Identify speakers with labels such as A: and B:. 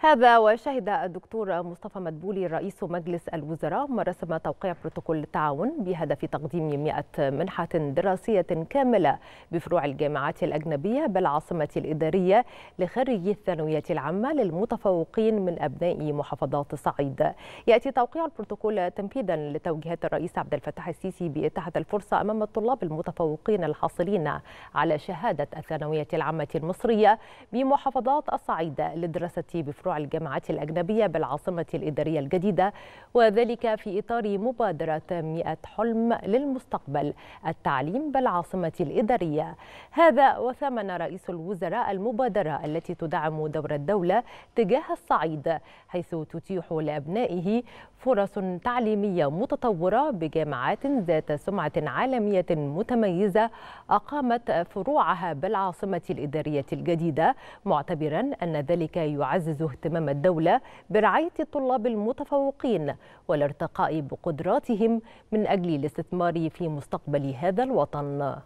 A: هذا وشهد الدكتور مصطفى مدبولي رئيس مجلس الوزراء رسم توقيع بروتوكول التعاون بهدف تقديم 100 منحة دراسية كاملة بفروع الجامعات الأجنبية بالعاصمة الإدارية لخريجي الثانوية العامة للمتفوقين من أبناء محافظات الصعيد. يأتي توقيع البروتوكول تنفيذا لتوجيهات الرئيس عبد الفتاح السيسي بإتاحة الفرصة أمام الطلاب المتفوقين الحاصلين على شهادة الثانوية العامة المصرية بمحافظات الصعيد للدراسة بفروع مشروع الجامعات الأجنبية بالعاصمة الإدارية الجديدة وذلك في إطار مبادرة 100 حلم للمستقبل التعليم بالعاصمة الإدارية هذا وثمن رئيس الوزراء المبادرة التي تدعم دور الدولة تجاه الصعيد حيث تتيح لأبنائه فرص تعليمية متطورة بجامعات ذات سمعة عالمية متميزة أقامت فروعها بالعاصمة الإدارية الجديدة معتبرا أن ذلك يعزز اهتمام الدولة برعاية الطلاب المتفوقين والارتقاء بقدراتهم من أجل الاستثمار في مستقبل هذا الوطن